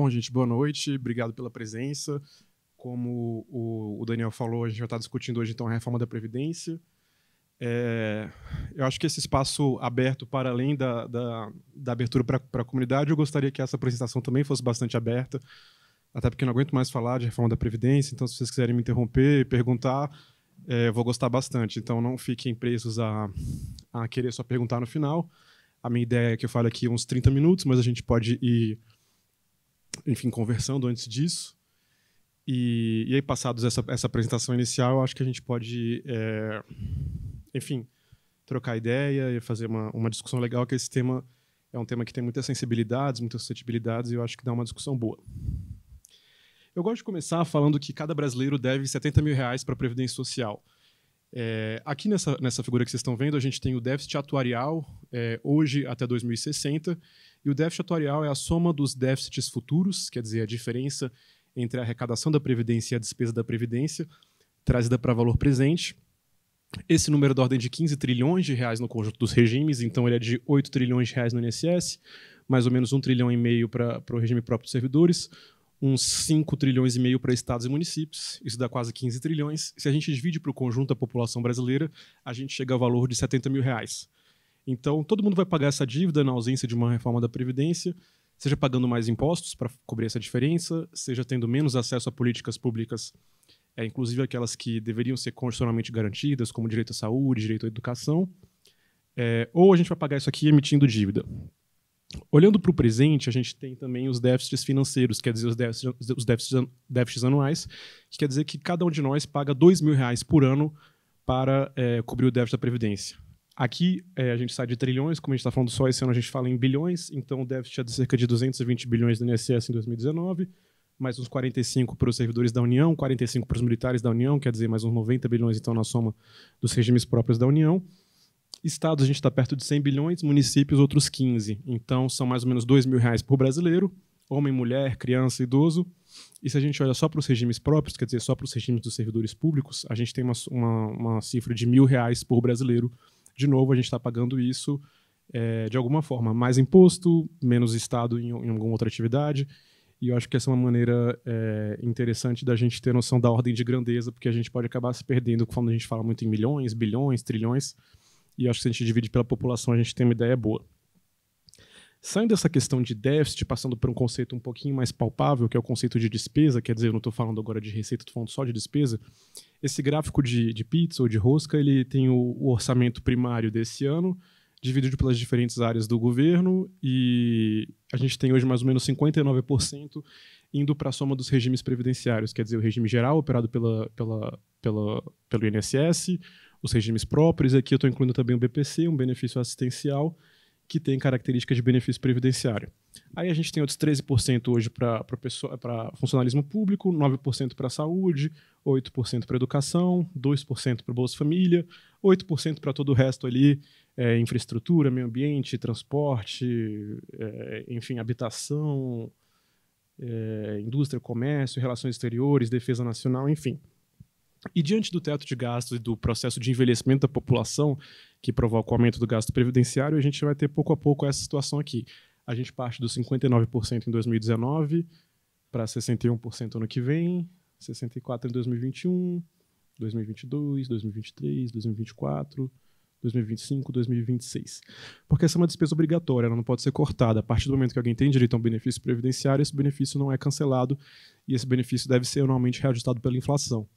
Bom, gente, boa noite. Obrigado pela presença. Como o, o Daniel falou, a gente já está discutindo hoje então a reforma da Previdência. É, eu acho que esse espaço aberto para além da, da, da abertura para a comunidade, eu gostaria que essa apresentação também fosse bastante aberta, até porque não aguento mais falar de reforma da Previdência, então se vocês quiserem me interromper e perguntar, é, eu vou gostar bastante. Então não fiquem presos a, a querer só perguntar no final. A minha ideia é que eu fale aqui uns 30 minutos, mas a gente pode ir enfim, conversando antes disso. E, e aí, passados essa, essa apresentação inicial, eu acho que a gente pode, é, enfim, trocar ideia e fazer uma, uma discussão legal, que esse tema é um tema que tem muitas sensibilidades, muitas suscetibilidades, e eu acho que dá uma discussão boa. Eu gosto de começar falando que cada brasileiro deve 70 mil reais para a Previdência Social. É, aqui nessa, nessa figura que vocês estão vendo, a gente tem o déficit atuarial, é, hoje até 2060, e o déficit atuarial é a soma dos déficits futuros, quer dizer, a diferença entre a arrecadação da Previdência e a despesa da Previdência, trazida para valor presente. Esse número é da ordem de 15 trilhões de reais no conjunto dos regimes, então ele é de 8 trilhões de reais no INSS, mais ou menos 1 trilhão e meio para o regime próprio dos servidores, uns 5 trilhões e meio para estados e municípios, isso dá quase 15 trilhões. Se a gente divide para o conjunto da população brasileira, a gente chega ao valor de 70 mil reais. Então, todo mundo vai pagar essa dívida na ausência de uma reforma da Previdência, seja pagando mais impostos para cobrir essa diferença, seja tendo menos acesso a políticas públicas, é, inclusive aquelas que deveriam ser constitucionalmente garantidas, como direito à saúde, direito à educação. É, ou a gente vai pagar isso aqui emitindo dívida. Olhando para o presente, a gente tem também os déficits financeiros, quer dizer, os déficits, os déficits, déficits anuais, que quer dizer que cada um de nós paga dois mil reais por ano para é, cobrir o déficit da Previdência. Aqui é, a gente sai de trilhões, como a gente está falando só esse ano, a gente fala em bilhões, então o déficit é de cerca de 220 bilhões do INSS em 2019, mais uns 45 para os servidores da União, 45 para os militares da União, quer dizer, mais uns 90 bilhões, então, na soma dos regimes próprios da União. Estados, a gente está perto de 100 bilhões, municípios, outros 15. Então, são mais ou menos 2 mil reais por brasileiro, homem, mulher, criança, idoso. E se a gente olha só para os regimes próprios, quer dizer, só para os regimes dos servidores públicos, a gente tem uma, uma, uma cifra de mil reais por brasileiro de novo, a gente está pagando isso é, de alguma forma. Mais imposto, menos Estado em, em, alguma outra atividade. E eu acho que essa é uma maneira é, interessante da gente ter noção da ordem de grandeza, porque a gente pode acabar se perdendo quando a gente fala muito em milhões, bilhões, trilhões. E acho que se a gente divide pela população, a gente tem uma ideia boa. Saindo dessa questão de déficit, passando por um conceito um pouquinho mais palpável, que é o conceito de despesa, quer dizer, eu não estou falando agora de receita, estou falando só de despesa. Esse gráfico de, de pizza ou de rosca, ele tem o, o orçamento primário desse ano, dividido pelas diferentes áreas do governo, e a gente tem hoje mais ou menos 59% indo para a soma dos regimes previdenciários, quer dizer, o regime geral operado pela, pela, pela, pelo INSS, os regimes próprios, aqui eu estou incluindo também o BPC, um benefício assistencial, que tem características de benefício previdenciário. Aí a gente tem outros 13% hoje para funcionalismo público, 9% para saúde, 8% para educação, 2% para Bolsa Família, 8% para todo o resto ali, é, infraestrutura, meio ambiente, transporte, é, enfim, habitação, é, indústria, comércio, relações exteriores, defesa nacional, enfim. E diante do teto de gastos e do processo de envelhecimento da população, que provoca o aumento do gasto previdenciário, a gente vai ter pouco a pouco essa situação aqui. A gente parte dos 59% em 2019 para 61% ano que vem, 64% em 2021, 2022, 2023, 2024. 2025, 2026. Porque essa é uma despesa obrigatória, ela não pode ser cortada. A partir do momento que alguém tem direito a um benefício previdenciário, esse benefício não é cancelado e esse benefício deve ser anualmente reajustado pela inflação.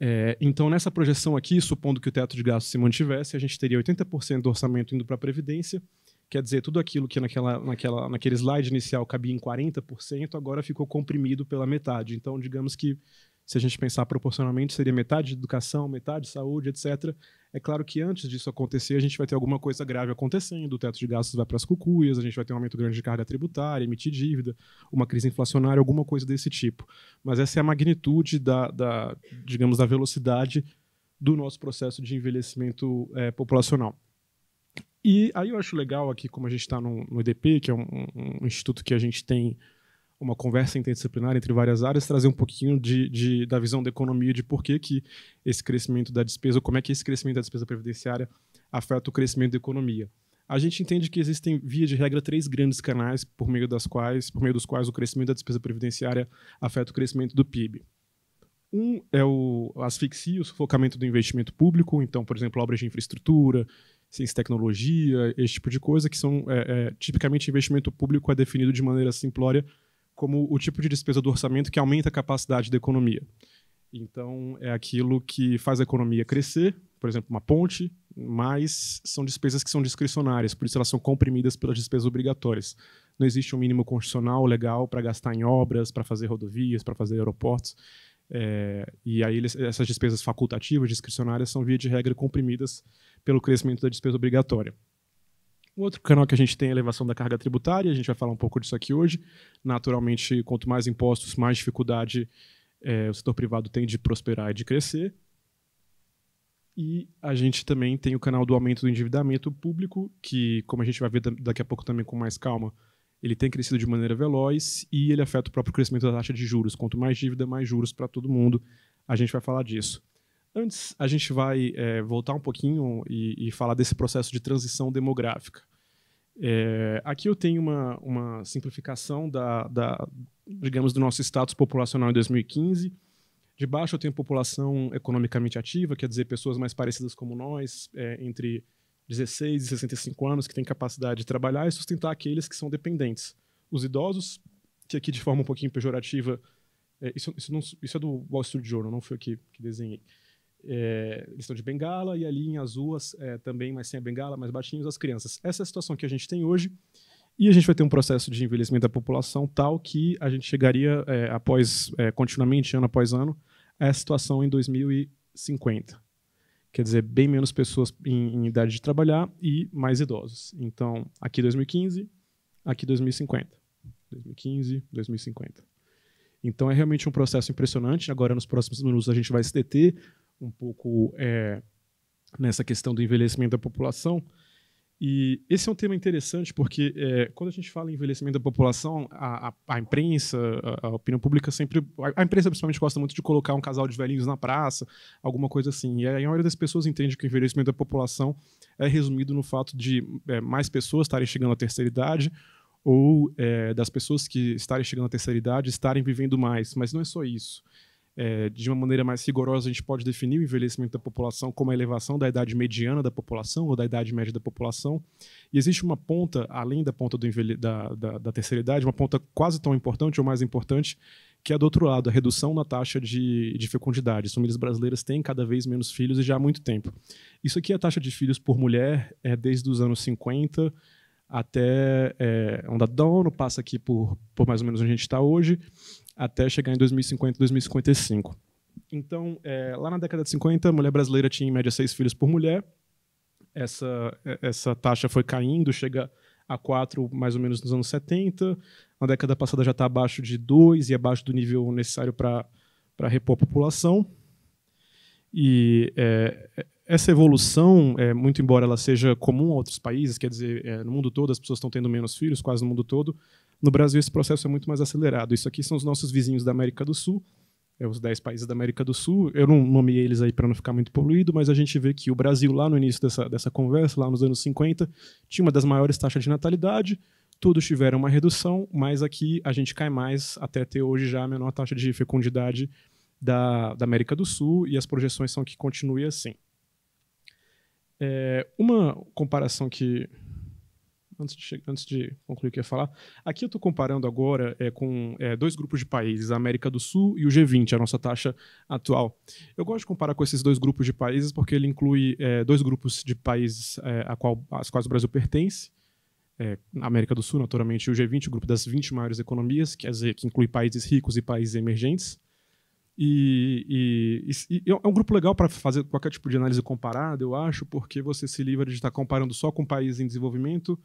É, então, nessa projeção aqui, supondo que o teto de gastos se mantivesse, a gente teria 80% do orçamento indo para a Previdência, quer dizer, tudo aquilo que naquela, naquela, naquele slide inicial cabia em 40%, agora ficou comprimido pela metade. Então, digamos que se a gente pensar proporcionalmente, seria metade de educação, metade de saúde, etc. É claro que antes disso acontecer, a gente vai ter alguma coisa grave acontecendo, o teto de gastos vai para as cucuias, a gente vai ter um aumento grande de carga tributária, emitir dívida, uma crise inflacionária, alguma coisa desse tipo. Mas essa é a magnitude da, da digamos, da velocidade do nosso processo de envelhecimento é, populacional. E aí eu acho legal aqui, como a gente está no, no que é um, um instituto que a gente tem uma conversa interdisciplinar entre várias áreas, trazer um pouquinho de, de, da visão da economia, de por que, que esse crescimento da despesa, ou como é que esse crescimento da despesa previdenciária afeta o crescimento da economia. A gente entende que existem, via de regra, três grandes canais por meio das quais, por meio dos quais o crescimento da despesa previdenciária afeta o crescimento do PIB. Um é o asfixia, o sufocamento do investimento público, então, por exemplo, obras de infraestrutura, ciência tecnologia, esse tipo de coisa, que são é, é, tipicamente investimento público é definido de maneira simplória como o tipo de despesa do orçamento que aumenta a capacidade da economia. Então, é aquilo que faz a economia crescer, por exemplo, uma ponte, mas são despesas que são discricionárias, por isso elas são comprimidas pelas despesas obrigatórias. Não existe um mínimo constitucional legal para gastar em obras, para fazer rodovias, para fazer aeroportos. É, e aí essas despesas facultativas, discricionárias, são via de regra comprimidas pelo crescimento da despesa obrigatória. Um outro canal que a gente tem é a elevação da carga tributária, a gente vai falar um pouco disso aqui hoje. Naturalmente, quanto mais impostos, mais dificuldade é, o setor privado tem de prosperar e de crescer. E a gente também tem o canal do aumento do endividamento público, que, como a gente vai ver daqui a pouco também com mais calma, ele tem crescido de maneira veloz e ele afeta o próprio crescimento da taxa de juros. Quanto mais dívida, mais juros para todo mundo. A gente vai falar disso. Antes, a gente vai é, voltar um pouquinho e, e, falar desse processo de transição demográfica. É, aqui eu tenho uma, uma simplificação da, da, digamos, do nosso status populacional em 2015. De baixo eu tenho população economicamente ativa, quer dizer, pessoas mais parecidas como nós, é, entre 16 e 65 anos, que têm capacidade de trabalhar e sustentar aqueles que são dependentes. Os idosos, que aqui de forma um pouquinho pejorativa, é, isso, isso, não, isso, é do Wall Street Journal, não foi aqui que desenhei é, eles estão de bengala, e ali em azul, é, também, mas sem a bengala, mais baixinhos, as crianças. Essa é a situação que a gente tem hoje, e a gente vai ter um processo de envelhecimento da população tal que a gente chegaria, é, após é, continuamente, ano após ano, a situação em 2050. Quer dizer, bem menos pessoas em, em idade de trabalhar e mais idosos. Então, aqui 2015, aqui 2050. 2015, 2050. Então é realmente um processo impressionante. Agora, nos próximos minutos, a gente vai se deter um pouco é, nessa questão do envelhecimento da população. E esse é um tema interessante porque é, quando a gente fala em envelhecimento da população, a, a, a imprensa, a, a, opinião pública sempre, a, imprensa principalmente gosta muito de colocar um casal de velhinhos na praça, alguma coisa assim. E aí a maioria das pessoas entende que o envelhecimento da população é resumido no fato de é, mais pessoas estarem chegando à terceira idade ou é, das pessoas que estarem chegando à terceira idade estarem vivendo mais. Mas não é só isso é, de uma maneira mais rigorosa, a gente pode definir o envelhecimento da população como a elevação da idade mediana da população ou da idade média da população. E existe uma ponta, além da ponta envelhe... da, da, da, terceira idade, uma ponta quase tão importante ou mais importante, que é do outro lado, a redução na taxa de, de fecundidade. As famílias brasileiras têm cada vez menos filhos e já há muito tempo. Isso aqui é a taxa de filhos por mulher é desde os anos 50 até é, onda dono, passa aqui por, por mais ou menos onde a gente está hoje até chegar em 2050, 2055. Então, é, lá na década de 50, a mulher brasileira tinha em média seis filhos por mulher. Essa, é, essa taxa foi caindo, chega a quatro mais ou menos nos anos 70. Na década passada já está abaixo de dois e abaixo do nível necessário para repor a população. E é, essa evolução, é, muito embora ela seja comum a outros países, quer dizer, é, no mundo todo as pessoas estão tendo menos filhos, quase no mundo todo, no Brasil, esse processo é muito mais acelerado. Isso aqui são os nossos vizinhos da América do Sul, é os 10 países da América do Sul. Eu não nomeei eles aí para não ficar muito poluído, mas a gente vê que o Brasil, lá no início dessa, dessa conversa, lá nos anos 50, tinha uma das maiores taxas de natalidade, todos tiveram uma redução, mas aqui a gente cai mais até ter hoje já a menor taxa de fecundidade da, da América do Sul, e as projeções são que continue assim. É, uma comparação que antes de, antes de concluir o que eu ia falar, aqui eu estou comparando agora é, com é, dois grupos de países, a América do Sul e o G20, a nossa taxa atual. Eu gosto de comparar com esses dois grupos de países porque ele inclui é, dois grupos de países a qual, às quais o Brasil pertence, é, América do Sul, naturalmente, e o G20, o grupo das 20 maiores economias, quer dizer, que inclui países ricos e países emergentes. E, e, e, é, é um grupo legal para fazer qualquer tipo de análise comparada, eu acho, porque você se livra de estar comparando só com países em desenvolvimento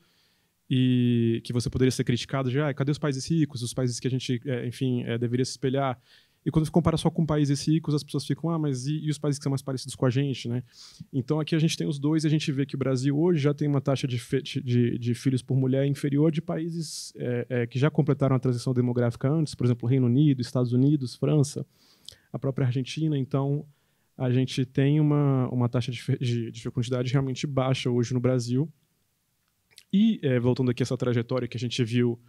e que você poderia ser criticado de, ah, cadê os países ricos, os países que a gente, é, enfim, é, deveria se espelhar. E quando compara só com países ricos, as pessoas ficam, ah, mas e, e, os países que são mais parecidos com a gente, né? Então aqui a gente tem os dois e a gente vê que o Brasil hoje já tem uma taxa de, de, de filhos por mulher inferior de países é, é, que já completaram a transição demográfica antes, por exemplo, Reino Unido, Estados Unidos, França, a própria Argentina. Então a gente tem uma, uma taxa de, de, de fecundidade realmente baixa hoje no Brasil e, é, voltando aqui a essa trajetória que a gente viu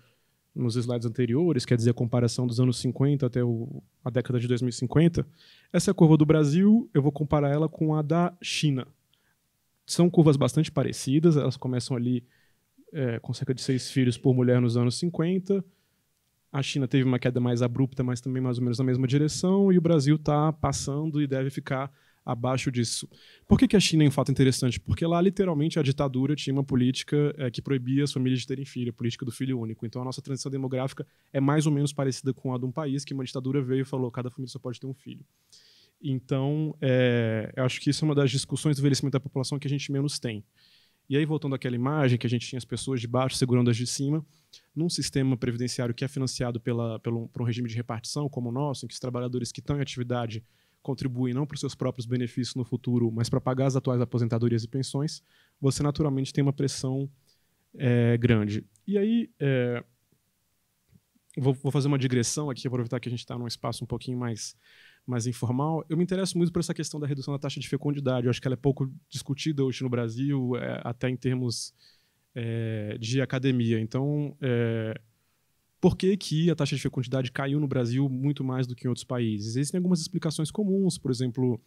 nos slides anteriores, quer dizer, a comparação dos anos 50 até o, a década de 2050, essa curva do Brasil, eu vou comparar ela com a da China. São curvas bastante parecidas, elas começam ali é, com cerca de seis filhos por mulher nos anos 50. A China teve uma queda mais abrupta, mas também mais ou menos na mesma direção, e o Brasil está passando e deve ficar abaixo disso. Por que, que a China é um fato interessante? Porque lá, literalmente, a ditadura tinha uma política é, que proibia as famílias de terem filho, a política do filho único. Então, a nossa transição demográfica é mais ou menos parecida com a de um país que uma ditadura veio e falou cada família só pode ter um filho. Então, é, eu acho que isso é uma das discussões do envelhecimento da população que a gente menos tem. E aí, voltando àquela imagem que a gente tinha as pessoas de baixo segurando as de cima, num sistema previdenciário que é financiado pela, pelo, por um regime de repartição como o nosso, em que os trabalhadores que estão em atividade contribuem não para os seus próprios benefícios no futuro, mas para pagar as atuais aposentadorias e pensões, você naturalmente tem uma pressão é, grande. E aí, é, vou, vou, fazer uma digressão aqui, aproveitar que a gente está num espaço um pouquinho mais, mais informal. Eu me interesso muito por essa questão da redução da taxa de fecundidade. Eu acho que ela é pouco discutida hoje no Brasil, é, até em termos é, de academia. Então, é, por que, que a taxa de fecundidade caiu no Brasil muito mais do que em outros países? Existem algumas explicações comuns, por exemplo,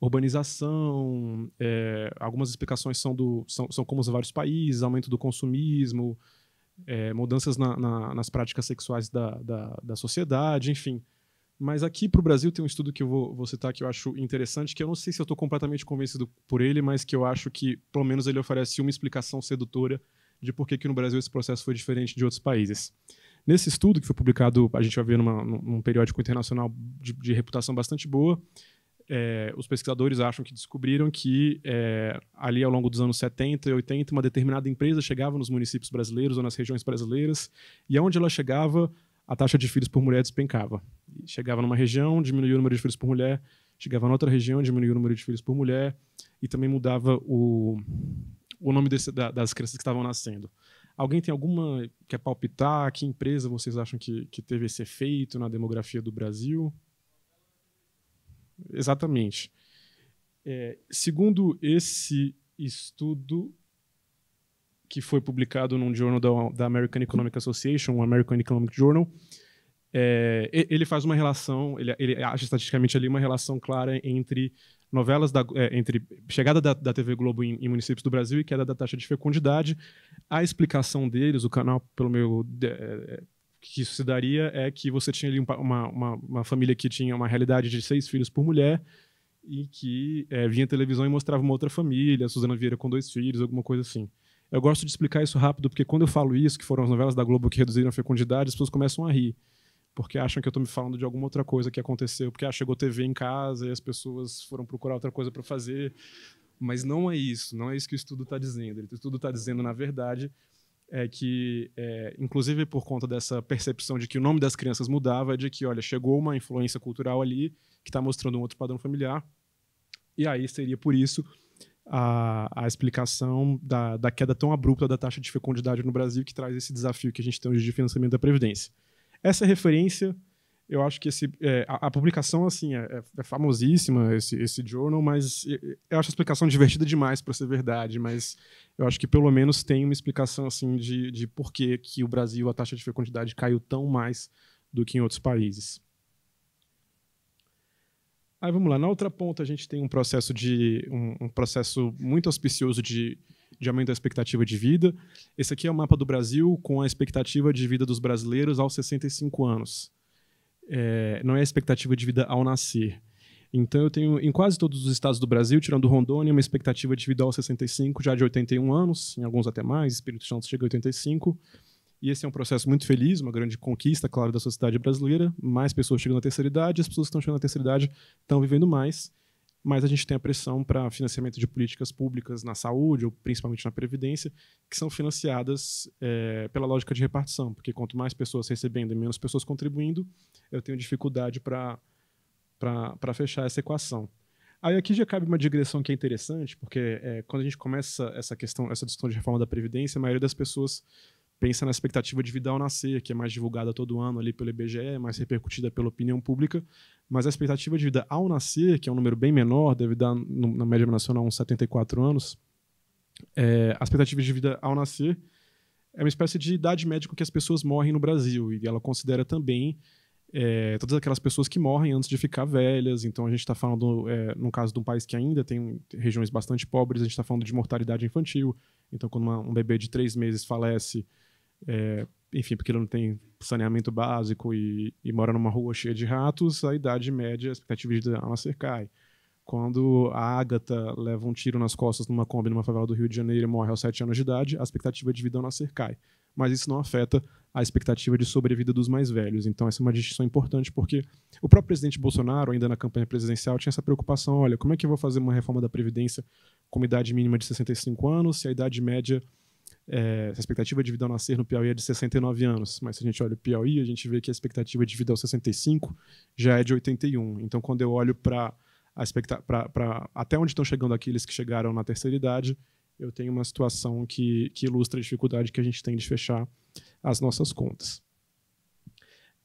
urbanização, é, algumas explicações são, do, são, são vários países, aumento do consumismo, é, mudanças na, na, nas práticas sexuais da, da, da sociedade, enfim. Mas aqui para o Brasil tem um estudo que eu vou, vou, citar que eu acho interessante, que eu não sei se eu estou completamente convencido por ele, mas que eu acho que, pelo menos, ele oferece uma explicação sedutora de por que, que no Brasil esse processo foi diferente de outros países. Nesse estudo que foi publicado, a gente vai ver numa, num periódico internacional de, de reputação bastante boa, é, os pesquisadores acham que descobriram que é, ali ao longo dos anos 70 e 80 uma determinada empresa chegava nos municípios brasileiros ou nas regiões brasileiras e aonde ela chegava a taxa de filhos por mulher despencava. Chegava numa região, diminuía o número de filhos por mulher, chegava em outra região, diminuía o número de filhos por mulher e também mudava o, o nome desse, da, das crianças que estavam nascendo. Alguém tem alguma. Quer é palpitar? Que empresa vocês acham que, que teve esse efeito na demografia do Brasil? Exatamente. É, segundo esse estudo que foi publicado num jornal da, da American Economic Association, o American Economic Journal, é, ele faz uma relação, ele, ele acha estatisticamente ali uma relação clara entre novelas da, é, entre chegada da, da TV Globo em, em, municípios do Brasil e queda da taxa de fecundidade. A explicação deles, o canal, pelo meu. É, é, que isso se daria é que você tinha ali uma, uma, uma, família que tinha uma realidade de seis filhos por mulher e que é, vinha televisão e mostrava uma outra família, a Suzana Vieira com dois filhos, alguma coisa assim. Eu gosto de explicar isso rápido, porque quando eu falo isso, que foram as novelas da Globo que reduziram a fecundidade, as pessoas começam a rir porque acham que eu tô me falando de alguma outra coisa que aconteceu, porque ah, chegou TV em casa e as pessoas foram procurar outra coisa para fazer. Mas não é isso, não é isso que o estudo está dizendo. O estudo está dizendo, na verdade, é que, é, inclusive por conta dessa percepção de que o nome das crianças mudava, é de que, olha, chegou uma influência cultural ali que está mostrando um outro padrão familiar, e aí seria por isso a, a explicação da, da queda tão abrupta da taxa de fecundidade no Brasil, que traz esse desafio que a gente tem hoje de financiamento da Previdência essa referência, eu acho que esse, é, a, a, publicação assim é, é, é famosíssima, esse, esse journal, mas eu acho a explicação divertida demais para ser verdade. Mas eu acho que pelo menos tem uma explicação assim de, de por que, que o Brasil, a taxa de fecundidade caiu tão mais do que em outros países. Aí vamos lá, na outra ponta a gente tem um processo de um, um processo muito auspicioso de de aumento da expectativa de vida. Esse aqui é o mapa do Brasil com a expectativa de vida dos brasileiros aos 65 anos. É, não é a expectativa de vida ao nascer. Então, eu tenho em quase todos os estados do Brasil, tirando Rondônia, uma expectativa de vida aos 65, já de 81 anos, em alguns até mais, Espírito Santo chega a 85. E esse é um processo muito feliz, uma grande conquista, claro, da sociedade brasileira. Mais pessoas chegam na terceira idade, as pessoas que estão chegando na terceira idade estão vivendo mais mas a gente tem a pressão para financiamento de políticas públicas na saúde, ou principalmente na previdência, que são financiadas é, pela lógica de repartição, porque quanto mais pessoas recebendo e menos pessoas contribuindo, eu tenho dificuldade para fechar essa equação. Aí aqui já cabe uma digressão que é interessante, porque é, quando a gente começa essa questão, essa discussão de reforma da Previdência, a maioria das pessoas pensa na expectativa de vida ao nascer, que é mais divulgada todo ano ali pelo IBGE, mais repercutida pela opinião pública, mas a expectativa de vida ao nascer, que é um número bem menor, deve dar no, na média nacional uns 74 anos, é, a expectativa de vida ao nascer é uma espécie de idade média que as pessoas morrem no Brasil, e ela considera também é, todas aquelas pessoas que morrem antes de ficar velhas. Então a gente está falando, é, no caso de um país que ainda tem regiões bastante pobres, a gente está falando de mortalidade infantil, então, quando uma, um bebê de três meses falece, é, enfim, porque ele não tem saneamento básico e, e, mora numa rua cheia de ratos, a idade média, a expectativa de vida a nascer cai. Quando a Ágata leva um tiro nas costas numa Kombi numa favela do Rio de Janeiro e morre aos sete anos de idade, a expectativa de vida ao nascer cai. Mas isso não afeta a expectativa de sobrevida dos mais velhos. Então, essa é uma distinção importante, porque o próprio presidente Bolsonaro, ainda na campanha presidencial, tinha essa preocupação: olha, como é que eu vou fazer uma reforma da Previdência com idade mínima de 65 anos, se a idade média, é, a expectativa de vida ao nascer no Piauí é de 69 anos? Mas se a gente olha o Piauí, a gente vê que a expectativa de vida aos 65 já é de 81. Então, quando eu olho para até onde estão chegando aqueles que chegaram na terceira idade, eu tenho uma situação que, que ilustra a dificuldade que a gente tem de fechar as nossas contas.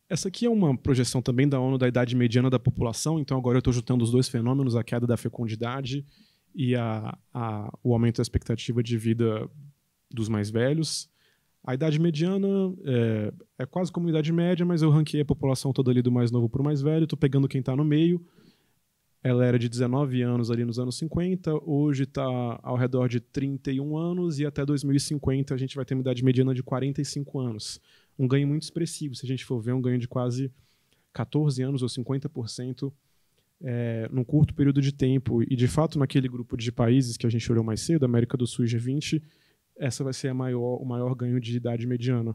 Essa aqui é uma projeção também da ONU da idade mediana da população, então agora eu estou juntando os dois fenômenos, a queda da fecundidade e a, a, o aumento da expectativa de vida dos mais velhos. A idade mediana é, é quase como a idade média, mas eu ranqueei a população toda ali do mais novo para o mais velho, estou pegando quem está no meio, ela era de 19 anos ali nos anos 50, hoje está ao redor de 31 anos e até 2050 a gente vai ter uma idade mediana de 45 anos. Um ganho muito expressivo, se a gente for ver, um ganho de quase 14 anos ou 50% é, eh, num curto período de tempo. E, de fato, naquele grupo de países que a gente olhou mais cedo, América do Sul e G20, essa vai ser maior, o maior ganho de idade mediana.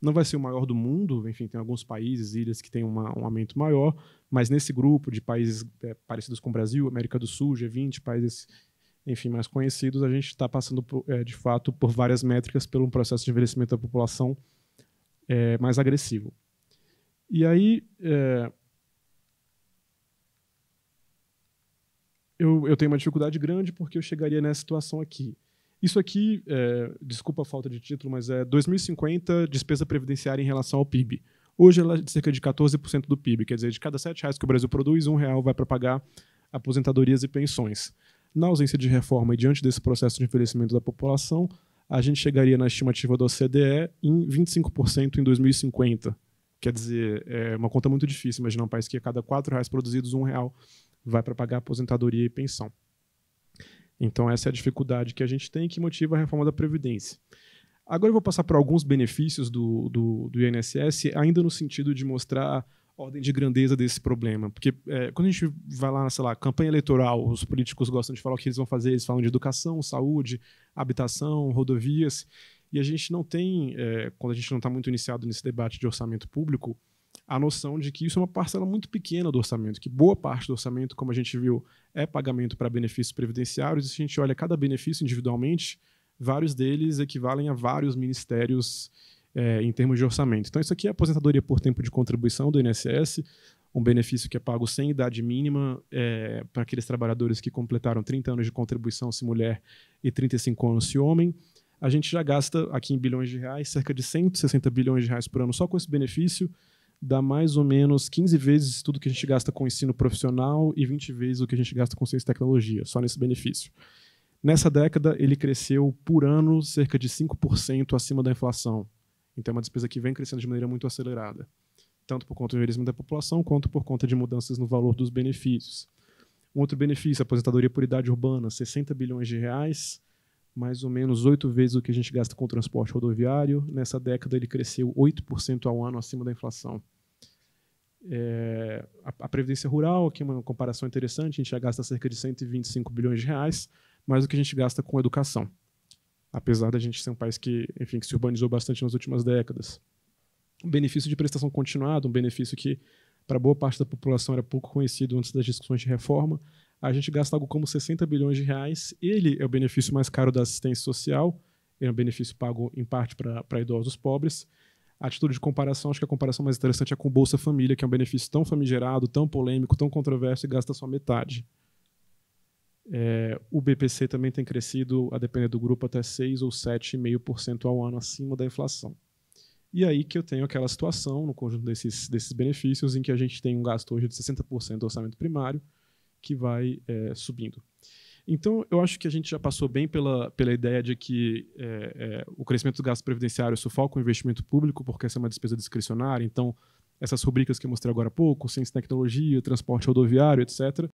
Não vai ser o maior do mundo, enfim, tem alguns países, ilhas que têm uma, um aumento maior, mas nesse grupo de países é, parecidos com o Brasil, América do Sul, G20, países, enfim, mais conhecidos, a gente está passando, por, é, de fato, por várias métricas pelo processo de envelhecimento da população é, mais agressivo. E aí, eu, eu tenho uma dificuldade grande porque eu chegaria nessa situação aqui. Isso aqui, é, desculpa a falta de título, mas é 2050 despesa previdenciária em relação ao PIB. Hoje ela é de cerca de 14% do PIB, quer dizer, de cada R$ reais que o Brasil produz, um real vai para pagar aposentadorias e pensões. Na ausência de reforma e diante desse processo de envelhecimento da população, a gente chegaria na estimativa da OCDE em 25% em 2050. Quer dizer, é uma conta muito difícil imaginar um país que a cada R$ reais produzidos, um real vai para pagar aposentadoria e pensão. Então, essa é a dificuldade que a gente tem que motiva a reforma da Previdência. Agora eu vou passar por alguns benefícios do, do, do INSS, ainda no sentido de mostrar ordem de grandeza desse problema. Porque é, quando a gente vai lá, sei lá, campanha eleitoral, os políticos gostam de falar o que eles vão fazer, eles falam de educação, saúde, habitação, rodovias. E a gente não tem, é, quando a gente não está muito iniciado nesse debate de orçamento público, a noção de que isso é uma parcela muito pequena do orçamento, que boa parte do orçamento, como a gente viu, é pagamento para benefícios previdenciários, e se a gente olha cada benefício individualmente, vários deles equivalem a vários ministérios é, em termos de orçamento. Então, isso aqui é aposentadoria por tempo de contribuição do INSS, um benefício que é pago sem idade mínima é, para aqueles trabalhadores que completaram 30 anos de contribuição se mulher e 35 anos se homem. A gente já gasta aqui em bilhões de reais, cerca de 160 bilhões de reais por ano só com esse benefício dá mais ou menos 15 vezes tudo que a gente gasta com ensino profissional e 20 vezes o que a gente gasta com ciência e tecnologia, só nesse benefício. Nessa década, ele cresceu por ano cerca de 5% acima da inflação. Então, é uma despesa que vem crescendo de maneira muito acelerada, tanto por conta do envelhecimento da população, quanto por conta de mudanças no valor dos benefícios. Um outro benefício, aposentadoria por idade urbana, 60 bilhões de reais, mais ou menos oito vezes o que a gente gasta com o transporte rodoviário. Nessa década, ele cresceu 8% ao ano acima da inflação. É, a, a, Previdência Rural, aqui é uma comparação interessante, a gente já gasta cerca de 125 bilhões de reais, mais do que a gente gasta com educação. Apesar da gente ser um país que, enfim, que se urbanizou bastante nas últimas décadas. O benefício de prestação continuada, um benefício que para boa parte da população era pouco conhecido antes das discussões de reforma, a gente gasta algo como 60 bilhões de reais. Ele é o benefício mais caro da assistência social, é um benefício pago em parte para idosos pobres. A atitude de comparação, acho que a comparação mais interessante é com o Bolsa Família, que é um benefício tão famigerado, tão polêmico, tão controverso e gasta só metade. É, o BPC também tem crescido, a depender do grupo, até 6 ou 7,5% ao ano acima da inflação. E aí que eu tenho aquela situação, no conjunto desses, desses benefícios, em que a gente tem um gasto hoje de 60% do orçamento primário, que vai é, subindo. Então, eu acho que a gente já passou bem pela, pela ideia de que é, é, o crescimento do gasto previdenciário sufoca o investimento público, porque essa é uma despesa discricionária. Então, essas rubricas que eu mostrei agora há pouco, ciência e tecnologia, transporte rodoviário, etc.,